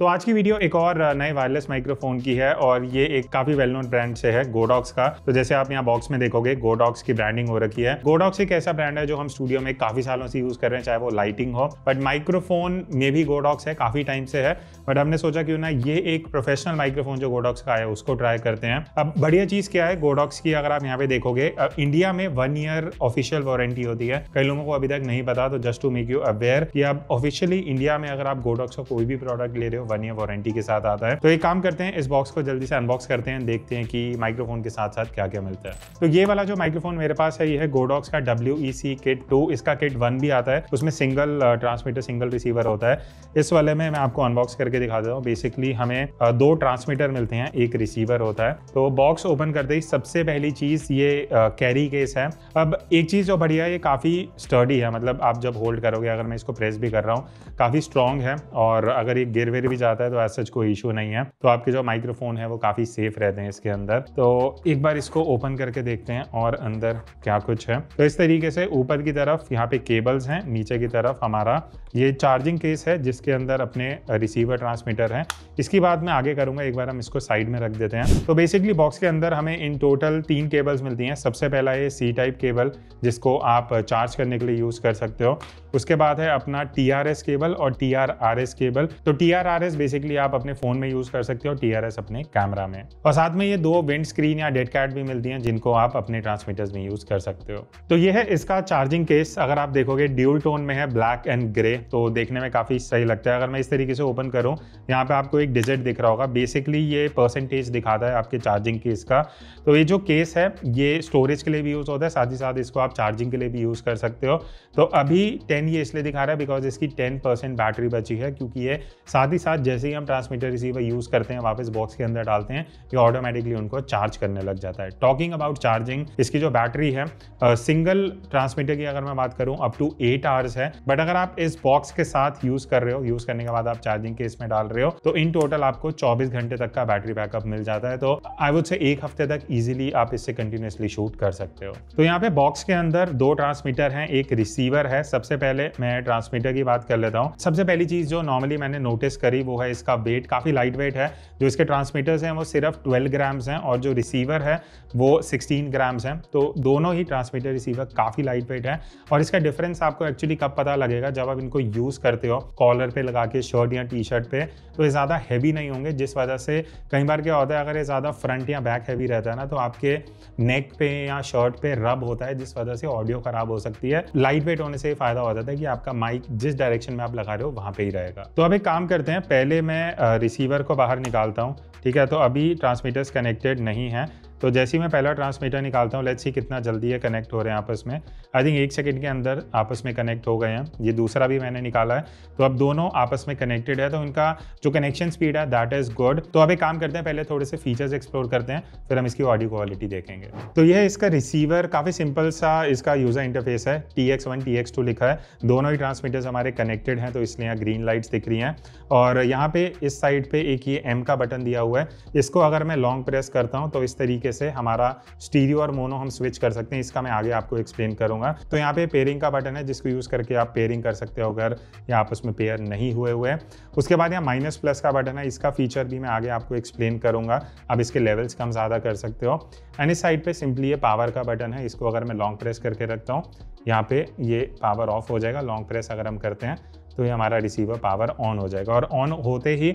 तो आज की वीडियो एक और नए वायरलेस माइक्रोफोन की है और ये एक काफी वेल नोन ब्रांड से है गोडॉक्स का तो जैसे आप यहाँ बॉक्स में देखोगे गोडॉक्स की ब्रांडिंग हो रखी है गोडॉक्स एक ऐसा ब्रांड है जो हम स्टूडियो में काफी सालों से यूज कर रहे हैं चाहे वो लाइटिंग हो बट माइक्रोफोन में भी गोडॉक्स है काफी टाइम से है बट हमने सोचा क्यों ना ये एक प्रोफेशनल माइक्रोफोन जो गोडॉक्स का है उसको ट्राई करते हैं अब बढ़िया चीज क्या है गोडॉक्स की अगर आप यहाँ पे देखोगे इंडिया में वन ईयर ऑफिशियल वारंटी होती है कई लोगों को अभी तक नहीं पता तो just to make you aware कि आप ऑफिशियली इंडिया में अगर आप गोडॉक्स का कोई भी प्रोडक्ट ले रहे हो वन ईयर वारंटी के साथ आता है तो एक काम करते हैं इस बॉक्स को जल्दी से अनबॉक्स करते हैं देखते हैं कि माइक्रोफोन के साथ साथ क्या क्या मिलता है तो ये वाला जो माइक्रोफोन मेरे पास है ये है गोडॉक्स का W E C kit two इसका किट वन भी आता है उसमें सिंगल ट्रांसमीटर सिंगल रिसीवर होता है इस वाले में मैं आपको अनबॉक्स करके दिखा देता हूँ बेसिकली हमें uh, दो ट्रांसमीटर मिलते हैं एक रिसीवर होता है तो बॉक्स ओपन करते ही सबसे पहली चीज़ ये कैरी uh, केस है अब एक चीज़ जो बढ़िया है ये काफ़ी स्टडी है मतलब आप जब होल्ड करोगे अगर मैं इसको प्रेस भी कर रहा हूँ काफ़ी स्ट्रॉन्ग है और अगर ये गिर वेर भी भी जाता है तो ऐसा सच कोई इशू नहीं है तो आपके जो माइक्रोफोन है वो काफ़ी सेफ रहते हैं इसके अंदर तो एक बार इसको ओपन करके देखते हैं और अंदर क्या कुछ है तो इस तरीके से ऊपर की तरफ यहाँ पे केबल्स हैं नीचे की तरफ हमारा ये चार्जिंग केस है जिसके अंदर अपने रिसीवर ट्रांसमीटर है इसकी बात मैं आगे करूंगा एक बार हम इसको साइड में रख देते हैं तो बेसिकली बॉक्स के अंदर हमें इन टोटल तीन केबल्स मिलती हैं सबसे पहला ये सी टाइप केबल जिसको आप चार्ज करने के लिए यूज़ कर सकते हो उसके बाद है अपना टी आर एस केबल और T R R S cable तो T R R S basically आप अपने फोन में यूज कर सकते हो टी आर एस अपने कैमरा में और साथ में ये दो विंड स्क्रीन या डेड कार्ड भी मिलती है जिनको आप अपने ट्रांसमीटर्स में यूज कर सकते हो तो ये है इसका चार्जिंग केस अगर आप देखोगे ड्यूल टोन में है ब्लैक एंड ग्रे तो देखने में काफी सही लगता है अगर मैं इस तरीके से ओपन करूँ यहाँ पे आपको एक डिजिट दिख रहा होगा बेसिकली ये परसेंटेज दिखाता है आपके चार्जिंग केस का तो ये जो केस है ये स्टोरेज के लिए भी यूज होता है साथ ही साथ इसको आप चार्जिंग के लिए भी यूज कर सकते हो तो अभी टेन 10 ये इसलिए दिखा रहा है बिकॉज इसकी 10 परसेंट बैटरी बची है क्योंकि ये साथ ही साथ जैसे ही हम ट्रांसमीटर रिसीवर यूज़ करते हैं वापस बॉक्स के अंदर डालते हैं ये ऑटोमेटिकली उनको चार्ज करने लग जाता है टॉकिंग अबाउट चार्जिंग इसकी जो बैटरी है सिंगल ट्रांसमीटर की अगर मैं बात करूँ अप टू एट आवर्स है बट अगर आप इस बॉक्स के साथ यूज़ कर रहे हो यूज़ करने के बाद आप चार्जिंग के इसमें डाल रहे हो तो इन टोटल आपको चौबीस घंटे तक का बैटरी बैकअप मिल जाता है तो आई वुड से एक हफ्ते तक ईजिली आप इससे कंटिन्यूसली शूट कर सकते हो तो यहाँ पे बॉक्स के अंदर दो ट्रांसमीटर हैं एक रिसीवर है सबसे पहले मैं ट्रांसमीटर की बात कर लेता हूँ सबसे पहली चीज़ जो नॉर्मली मैंने नोटिस करी वो है इसका वेट काफ़ी लाइट वेट है जो इसके ट्रांसमीटर्स हैं वो सिर्फ 12 ग्राम्स हैं और जो रिसीवर है वो 16 ग्राम्स हैं तो दोनों ही ट्रांसमीटर रिसीवर काफ़ी लाइट वेट है और इसका डिफरेंस आपको एक्चुअली कब पता लगेगा जब आप इनको यूज़ करते हो कॉलर पर लगा के शर्ट या टी शर्ट पे तो ये ज़्यादा हैवी नहीं होंगे जिस वजह से कई बार क्या होता है अगर ये ज़्यादा फ्रंट या बैक हैवी रहता है ना तो आपके नेक पे या शर्ट पे रब होता है जिस वजह से ऑडियो ख़राब हो सकती है लाइट वेट होने से फ़ायदा होता है जाता है कि आपका माइक जिस डायरेक्शन में आप लगा रहे हो वहाँ पे ही रहेगा तो अब एक काम करते हैं पहले मैं रिसीवर को बाहर निकालता हूँ ठीक है तो अभी ट्रांसमीटर्स कनेक्टेड नहीं है तो जैसे ही मैं पहला ट्रांसमीटर निकालता हूँ लेट्स सी कितना जल्दी है कनेक्ट हो रहे हैं आपस में आई थिंक एक सेकंड के अंदर आपस में कनेक्ट हो गए हैं ये दूसरा भी मैंने निकाला है तो अब दोनों आपस में कनेक्टेड है तो उनका जो कनेक्शन स्पीड है दैट इज गुड तो अब एक काम करते हैं पहले थोड़े से फीचर्स एक्सप्लोर करते हैं फिर हम इसकी ऑडियो क्वालिटी देखेंगे तो यह इसका रिसीवर काफ़ी सिंपल सा इसका यूज़र इंटरफेस है T X one T X two लिखा है दोनों ही ट्रांसमीटर्स हमारे कनेक्टेड हैं तो इसलिए यहाँ ग्रीन लाइट्स दिख रही हैं और यहाँ पे इस साइड पे एक ये एम का बटन दिया हुआ है इसको अगर मैं लॉन्ग प्रेस करता हूँ तो इस तरीके तरीके से हमारा स्टीरियो और मोनो हम स्विच कर सकते हैं इसका मैं आगे आपको एक्सप्लेन करूंगा तो यहाँ पे पेयरिंग का बटन है जिसको यूज़ करके आप पेयरिंग कर सकते हो अगर या आप उसमें पेयर नहीं हुए हुए उसके बाद यहाँ माइनस प्लस का बटन है इसका फीचर भी मैं आगे आपको एक्सप्लेन करूंगा आप इसके लेवल्स कम ज़्यादा कर सकते हो एंड इस साइड पर सिंपली ये पावर का बटन है इसको अगर मैं लॉन्ग प्रेस करके रखता हूँ यहाँ पे ये पावर ऑफ हो जाएगा लॉन्ग प्रेस अगर हम करते हैं तो ये हमारा रिसीवर पावर ऑन हो जाएगा और ऑन होते ही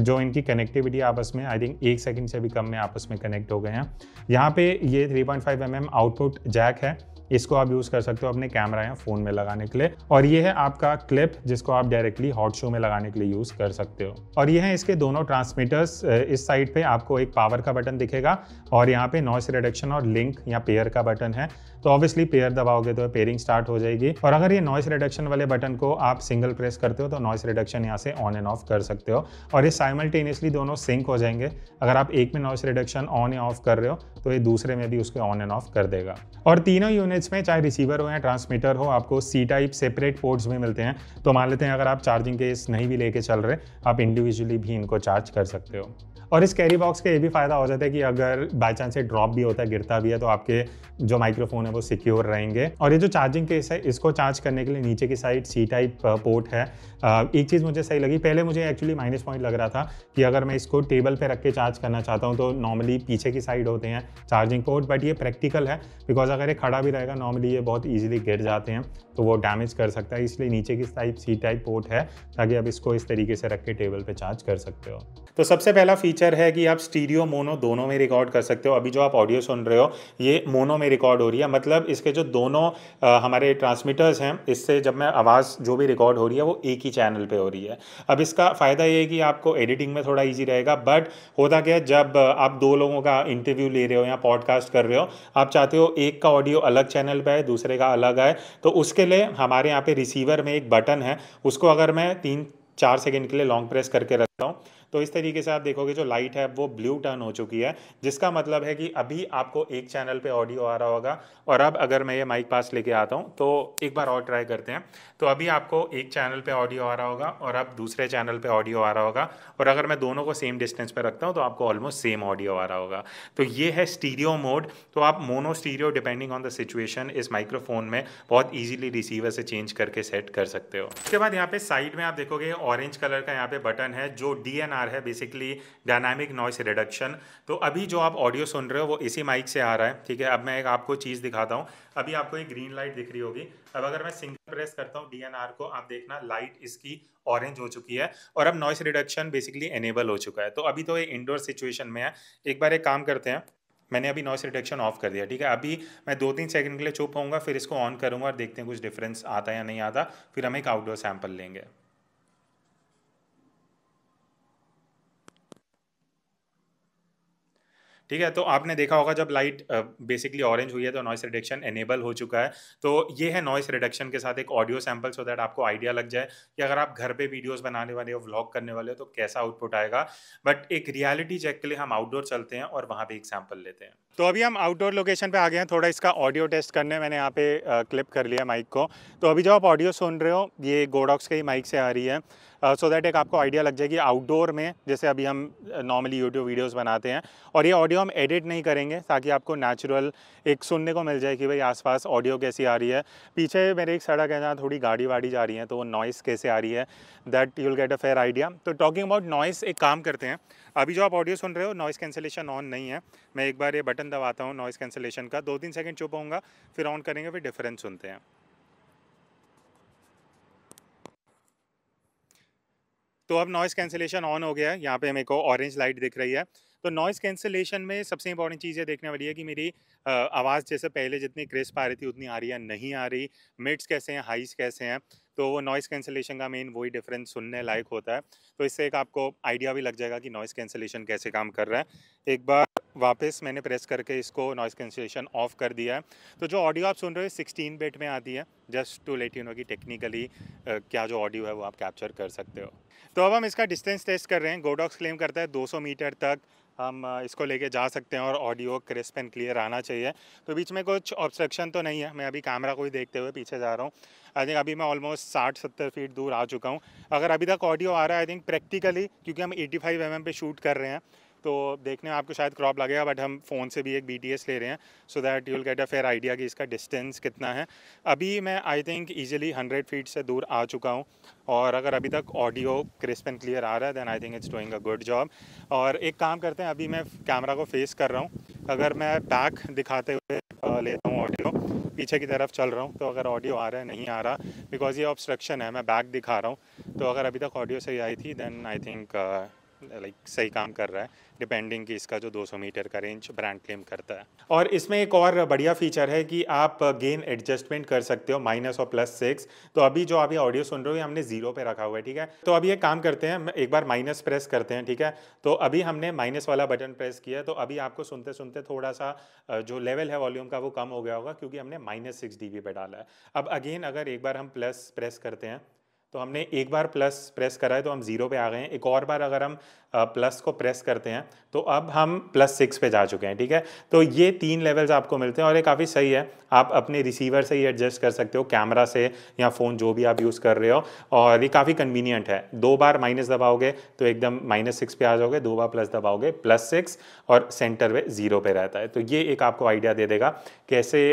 जो इनकी कनेक्टिविटी आपस में आई थिंक एक सेकंड से भी कम में आपस में कनेक्ट हो गए हैं यहाँ पे ये 3.5 पॉइंट mm आउटपुट जैक है इसको आप यूज़ कर सकते हो अपने कैमरा या फ़ोन में लगाने के लिए और ये है आपका क्लिप जिसको आप डायरेक्टली हॉट शो में लगाने के लिए यूज़ कर सकते हो और ये है इसके दोनों ट्रांसमीटर्स इस साइड पे आपको एक पावर का बटन दिखेगा और यहाँ पे नॉइस रिडक्शन और लिंक या पेयर का बटन है तो ऑब्वियसली पेयर दबाओगे तो पेयरिंग स्टार्ट हो जाएगी और अगर ये नॉइस रिडक्शन वाले बटन को आप सिंगल प्रेस करते हो तो नॉइस रिडक्शन यहाँ से ऑन एंड ऑफ कर सकते हो और ये साइमल्टेनियसली दोनों सिंक हो जाएंगे अगर आप एक में नॉइस रिडक्शन ऑन या ऑफ कर रहे हो तो ये दूसरे में भी उसके ऑन एंड ऑफ कर देगा और तीनों यूनिट्स में चाहे रिसीवर हो या ट्रांसमीटर हो आपको सी टाइप सेपरेट पोर्ट्स भी मिलते हैं तो मान लेते हैं अगर आप चार्जिंग केस नहीं भी लेके चल रहे आप इंडिविजुअली भी इनको चार्ज कर सकते हो और इस कैरी बॉक्स का ये भी फ़ायदा हो जाता है कि अगर बाई चांस ये ड्रॉप भी होता है गिरता भी है तो आपके जो माइक्रोफोन है वो सिक्योर रहेंगे और ये जो चार्जिंग केस है इसको चार्ज करने के लिए नीचे की साइड सी टाइप पोर्ट है एक चीज़ मुझे सही लगी पहले मुझे एक्चुअली माइनस पॉइंट लग रहा था कि अगर मैं इसको टेबल पे रख के चार्ज करना चाहता हूँ तो नॉर्मली पीछे की साइड होते हैं चार्जिंग पोर्ट बट ये प्रैक्टिकल है बिकॉज अगर ये खड़ा भी रहेगा नॉर्मली ये बहुत ईजिली गिर जाते हैं तो वो डैमेज कर सकता है इसलिए नीचे की टाइप सी टाइप पोर्ट है ताकि आप इसको इस तरीके से रख के टेबल पर चार्ज कर सकते हो तो सबसे पहला फीचर है कि आप स्टीरियो मोनो दोनों में रिकॉर्ड कर सकते हो अभी जो आप ऑडियो सुन रहे हो ये मोनो में रिकॉर्ड हो रही है मतलब इसके जो दोनों आ, हमारे ट्रांसमीटर्स हैं इससे जब मैं आवाज़ जो भी रिकॉर्ड हो रही है वो एक ही चैनल पे हो रही है अब इसका फ़ायदा ये है कि आपको एडिटिंग में थोड़ा इजी रहेगा बट होता क्या है जब आप दो लोगों का इंटरव्यू ले रहे हो या पॉडकास्ट कर रहे हो आप चाहते हो एक का ऑडियो अलग चैनल पर आए दूसरे का अलग आए तो उसके लिए हमारे यहाँ पे रिसीवर में एक बटन है उसको अगर मैं तीन चार सेकेंड के लिए लॉन्ग प्रेस करके रखता हूँ तो इस तरीके से आप देखोगे जो लाइट है वो ब्लू टर्न हो चुकी है जिसका मतलब है कि अभी आपको एक चैनल पे ऑडियो आ रहा होगा और अब अगर मैं ये माइक पास लेके आता हूँ तो एक बार और ट्राई करते हैं तो अभी आपको एक चैनल पे ऑडियो आ रहा होगा और अब दूसरे चैनल पे ऑडियो आ रहा होगा और अगर मैं दोनों को सेम डिस्टेंस पर रखता हूँ तो आपको ऑलमोस्ट सेम ऑडियो आ रहा होगा तो ये है स्टीरियो मोड तो आप mono stereo depending on the situation इस माइक्रोफोन में बहुत ईजिली रिसीवर से चेंज करके सेट कर सकते हो उसके बाद यहाँ पे साइड में आप देखोगे ऑरेंज कलर का यहाँ पे बटन है जो डी एन आर है बेसिकली डायनामिक नॉइस रिडक्शन तो अभी जो आप ऑडियो सुन रहे हो वो इसी माइक से आ रहा है ठीक है अब मैं एक आपको चीज़ दिखाता हूँ अभी आपको एक ग्रीन लाइट दिख रही होगी अब अगर मैं सिंगल प्रेस करता हूँ डी को आप देखना लाइट इसकी ऑरेंज हो चुकी है और अब नॉइस रिडक्शन बेसिकली एनेबल हो चुका है तो अभी तो ये इंडोर सिचुएशन में है एक बार एक काम करते हैं मैंने अभी नॉइस रिडक्शन ऑफ कर दिया ठीक है अभी मैं दो तीन सेकंड के लिए चुप होऊंगा फिर इसको ऑन करूंगा और देखते हैं कुछ डिफरेंस आता है या नहीं आता फिर हम एक आउटडोर सैंपल लेंगे ठीक है तो आपने देखा होगा जब लाइट बेसिकली ऑरेंज हुई है तो नॉइस रिडक्शन एनेबल हो चुका है तो ये है नॉइस रिडक्शन के साथ एक ऑडियो सैम्पल सो दैट आपको आइडिया लग जाए कि अगर आप घर पे वीडियोस बनाने वाले हो व्लॉग करने वाले हो तो कैसा आउटपुट आएगा बट एक रियलिटी चेक के लिए हम आउटडोर चलते हैं और वहाँ पर एक सैम्पल लेते हैं तो अभी हम आउटडोर लोकेशन पे आ गए हैं थोड़ा इसका ऑडियो टेस्ट करने मैंने यहाँ पे क्लिप कर लिया माइक को तो अभी जो आप ऑडियो सुन रहे हो ये गोडॉक्स के ही माइक से आ रही है सो uh, दैट so एक आपको आइडिया लग जाएगी आउटडोर में जैसे अभी हम नॉर्मली यूट्यूब वीडियोस बनाते हैं और ये ऑडियो हम एडिट नहीं करेंगे ताकि आपको नेचुरल एक सुनने को मिल जाए कि भाई आसपास ऑडियो कैसी आ रही है पीछे मेरे एक सड़क है जहाँ थोड़ी गाड़ी वाड़ी जा रही है तो वो नॉइस कैसे आ रही है that you'll get a fair idea तो टॉकिंग अबाउट नॉइस एक काम करते हैं अभी जो आप ऑडियो सुन रहे हो नॉइस कैंसिलेशन ऑन नहीं है मैं एक बार ये बटन बटन दबाता हूँ नॉइज़ कैंसिलेशन का दो तीन सेकंड चुप होऊंगा फिर ऑन करेंगे फिर डिफरेंस सुनते हैं तो अब नॉइज़ कैंसिलेशन ऑन हो गया है यहाँ पे मेरे को ऑरेंज लाइट दिख रही है तो नॉइज़ कैंसिलेशन में सबसे इंपॉर्टेंट चीज़ ये देखने वाली है कि मेरी आवाज़ जैसे पहले जितनी क्रिस्प आ रही थी उतनी आ रही है नहीं आ रही मिड्स कैसे हैं हाइस कैसे हैं तो वो नॉइज़ कैंसिलेशन का मेन वही डिफरेंस सुनने लायक होता है तो इससे एक आपको आइडिया भी लग जाएगा कि नॉइज़ कैंसिलेशन कैसे काम कर रहा है एक बार वापस मैंने प्रेस करके इसको नॉइज़ कैंसिलेशन ऑफ कर दिया है तो जो ऑडियो आप सुन रहे हो सिक्सटीन बेट में आती है just to let you know कि टेक्निकली क्या जो ऑडियो है वो आप कैप्चर कर सकते हो तो अब हम इसका डिस्टेंस टेस्ट कर रहे हैं गोडॉक्स क्लेम करता है 200 मीटर तक हम इसको लेके जा सकते हैं और ऑडियो क्रिस्प एंड क्लियर आना चाहिए तो बीच में कुछ ऑब्स्ट्रक्शन तो नहीं है मैं अभी कैमरा को ही देखते हुए पीछे जा रहा हूँ आई थिंक अभी मैं ऑलमोस्ट साठ सत्तर फीट दूर आ चुका हूँ अगर अभी तक ऑडियो आ रहा है आई थिंक प्रैक्टिकली क्योंकि हम 85 फाइव mm पे शूट कर रहे हैं तो देखने में आपको शायद क्रॉप लगेगा बट हम फ़ोन से भी एक बी ले रहे हैं so that you will get a fair idea कि इसका डिस्टेंस कितना है अभी मैं I think easily hundred feet से दूर आ चुका हूँ और अगर अभी तक ऑडियो क्रिस्प एंड क्लियर आ रहा है then I think it's doing a good job और एक काम करते हैं अभी मैं कैमरा को फेस कर रहा हूँ अगर मैं बैक दिखाते हुए लेता हूँ ऑडियो पीछे की तरफ चल रहा हूँ तो अगर ऑडियो आ रहा है नहीं आ रहा बिकॉज ये ऑब्स्ट्रक्शन है मैं बैक दिखा रहा हूँ तो अगर अभी तक ऑडियो सही आई थी देन आई थिंक लाइक सही काम कर रहा है डिपेंडिंग कि इसका जो 200 मीटर का रेंज ब्रांड क्लेम करता है और इसमें एक और बढ़िया फीचर है कि आप गेन uh, एडजस्टमेंट कर सकते हो माइनस और प्लस सिक्स तो अभी जो अभी ऑडियो सुन रहे हो हमने जीरो पे रखा हुआ है ठीक है तो अभी एक काम करते हैं एक बार माइनस प्रेस करते हैं ठीक है तो अभी हमने माइनस वाला बटन प्रेस किया तो अभी आपको सुनते सुनते थोड़ा सा uh, जो लेवल है वॉल्यूम का वो कम हो गया होगा क्योंकि हमने माइनस सिक्स पे डाला है अब अगेन अगर एक बार हम प्लस प्रेस करते हैं तो हमने एक बार प्लस प्रेस करा है तो हम ज़ीरो पे आ गए हैं एक और बार अगर हम प्लस uh, को प्रेस करते हैं तो अब हम प्लस सिक्स पे जा चुके हैं ठीक है तो ये तीन लेवल्स आपको मिलते हैं और ये काफ़ी सही है आप अपने रिसीवर से ही एडजस्ट कर सकते हो कैमरा से या फ़ोन जो भी आप यूज़ कर रहे हो और ये काफ़ी कन्वीनियंट है दो बार माइनस दबाओगे तो एकदम माइनस सिक्स पे आ जाओगे दो बार प्लस दबाओगे प्लस सिक्स और सेंटर में ज़ीरो पे रहता है तो ये एक आपको आइडिया दे देगा कैसे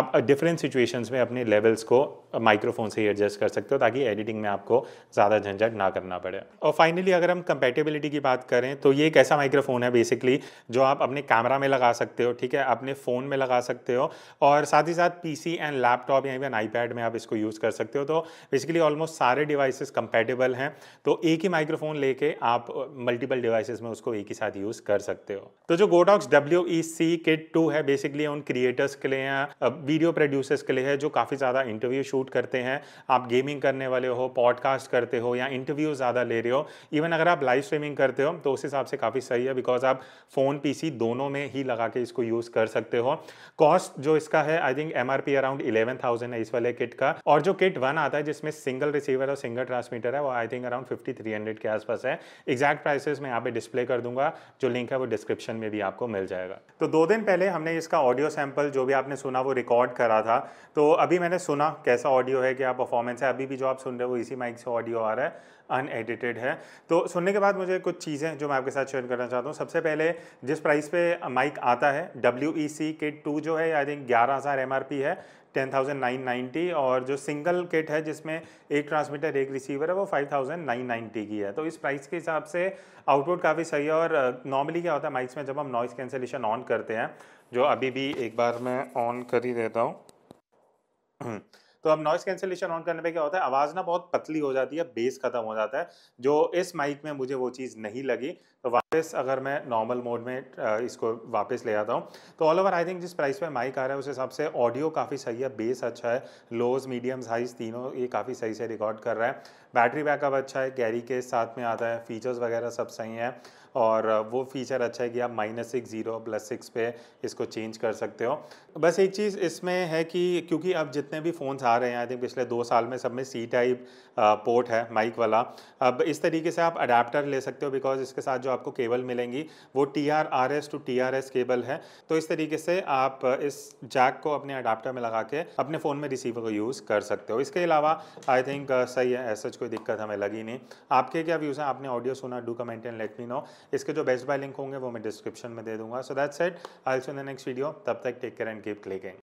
आप डिफरेंट सिचुएशंस में अपने लेवल्स को माइक्रोफोन से ही एडजस्ट कर सकते हो ताकि एडिटिंग में आपको ज़्यादा झंझट ना करना पड़े और फाइनली अगर हम कंपेटेबिलिटी की बात करें तो ये एक ऐसा माइक्रोफोन है है बेसिकली जो आप अपने कैमरा में लगा सकते हो ठीक है अपने फ़ोन में लगा सकते हो और साथ ही साथ पीसी एंड लैपटॉप या इवन आईपैड में आप इसको यूज़ कर सकते हो तो बेसिकली ऑलमोस्ट सारे डिवाइसेस कंपेटेबल हैं तो एक ही माइक्रोफोन लेके आप मल्टीपल डिवाइसेस में उसको एक ही साथ यूज़ कर सकते हो तो जो Godox W E C kit two है बेसिकली उन क्रिएटर्स के लिए हैं वीडियो प्रोड्यूसर्स के लिए है जो काफ़ी ज़्यादा इंटरव्यू शूट करते हैं आप गेमिंग करने वाले हो पॉडकास्ट करते हो या इंटरव्यू ज़्यादा ले रहे हो इवन अगर आप लाइव स्ट्रीमिंग करते हो तो उस हिसाब से काफ़ी सही है बिकॉज बिकॉज आप फ़ोन पीसी दोनों में ही लगा के इसको यूज़ कर सकते हो कॉस्ट जो इसका है I think um around eleven thousand है इस वाले किट का और जो किट वन आता है जिसमें सिंगल रिसीवर और सिंगल ट्रांसमीटर है वो I think around fifty three hundred के आसपास है एग्जैक्ट प्राइसेस मैं यहाँ पे डिस्प्ले कर दूंगा जो लिंक है वो डिस्क्रिप्शन में भी आपको मिल जाएगा तो दो दिन पहले हमने इसका ऑडियो सैम्पल जो भी आपने सुना वो रिकॉर्ड करा था तो अभी मैंने सुना कैसा ऑडियो है क्या परफॉर्मेंस है अभी भी जो आप सुन रहे हो इसी माइक से ऑडियो आ रहा है अनएडिटेड है तो सुनने के बाद मुझे कुछ चीज़ें जो मैं आपके साथ शेयर करना चाहता हूँ सबसे पहले जिस प्राइस पे माइक आता है W E C kit two जो है आई थिंक ग्यारह हज़ार एम आर पी है टेन थाउजेंड नाइन नाइन्टी और जो सिंगल किट है जिसमें एक ट्रांसमीटर एक रिसीवर है वो फाइव थाउजेंड नाइन नाइन्टी की है तो इस प्राइस के हिसाब से आउटपुट काफ़ी सही है और नॉर्मली uh, क्या होता है माइक्स में जब हम नॉइज़ कैंसिलेशन ऑन करते हैं जो अभी भी एक बार मैं ऑन कर ही देता हूँ तो अब नॉइस कैंसिलेशन ऑन करने पे क्या होता है आवाज़ ना बहुत पतली हो जाती है बेस ख़त्म हो जाता है जो इस माइक में मुझे वो चीज़ नहीं लगी तो वापस अगर मैं नॉर्मल मोड में इसको वापस ले आता हूँ तो ऑल ओवर आई थिंक जिस प्राइस पर माइक आ रहा है उस हिसाब से ऑडियो काफ़ी सही है बेस अच्छा है लोज मीडियम साइज़ तीनों ये काफ़ी सही से रिकॉर्ड कर रहा है बैटरी बैकअप अच्छा है कैरी के साथ में आता है फीचर्स वगैरह सब सही हैं और वो फीचर अच्छा है कि आप minus six zero plus six पे इसको चेंज कर सकते हो बस एक चीज़ इसमें है कि क्योंकि अब जितने भी फ़ोन्स आ रहे हैं आई थिंक पिछले दो साल में सब में सी टाइप पोर्ट है माइक वाला अब इस तरीके से आप अडाप्टर ले सकते हो बिकॉज इसके साथ जो आपको केबल मिलेंगी वो T R R S to T R S cable है तो इस तरीके से आप इस जैक को अपने अडाप्टर में लगा के अपने फ़ोन में रिसीवर को यूज़ कर सकते हो इसके अलावा आई थिंक सही है ऐसा कोई दिक्कत हमें लगी नहीं आपके क्या व्यूज़ हैं आपने ऑडियो सुना do comment and let me know इसके जो बेस्ट बाय लिंक होंगे वो मैं डिस्क्रिप्शन में दे दूंगा so that's it also in the next video तब तक take care and keep clicking